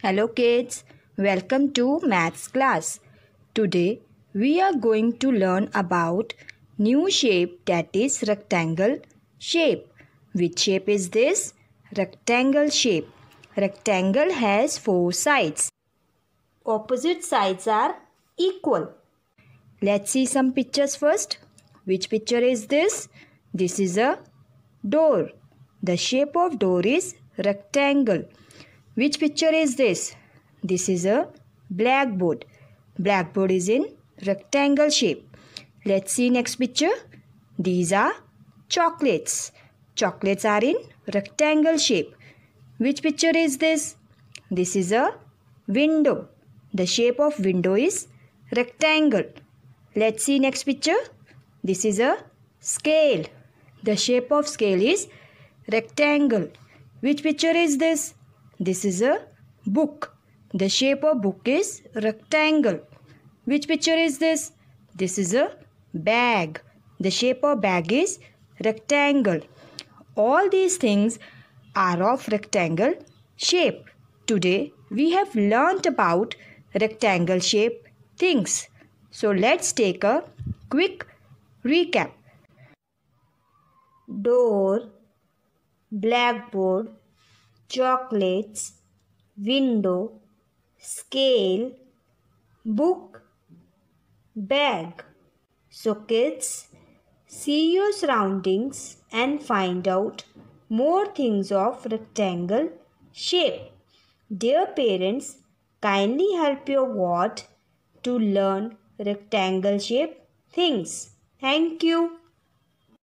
Hello kids, welcome to maths class. Today we are going to learn about new shape that is rectangle shape. Which shape is this? Rectangle shape. Rectangle has four sides. Opposite sides are equal. Let's see some pictures first. Which picture is this? This is a door. The shape of door is rectangle. Which picture is this? This is a blackboard. Blackboard is in rectangle shape. Let's see next picture. These are chocolates. Chocolates are in rectangle shape. Which picture is this? This is a window. The shape of window is rectangle. Let's see next picture. This is a scale. The shape of scale is rectangle. Which picture is this? This is a book. The shape of book is rectangle. Which picture is this? This is a bag. The shape of bag is rectangle. All these things are of rectangle shape. Today we have learnt about rectangle shape things. So let's take a quick recap. Door, blackboard, chocolates, window, scale, book, bag. So, kids, see your surroundings and find out more things of rectangle shape. Dear parents, kindly help your ward to learn rectangle shape things. Thank you.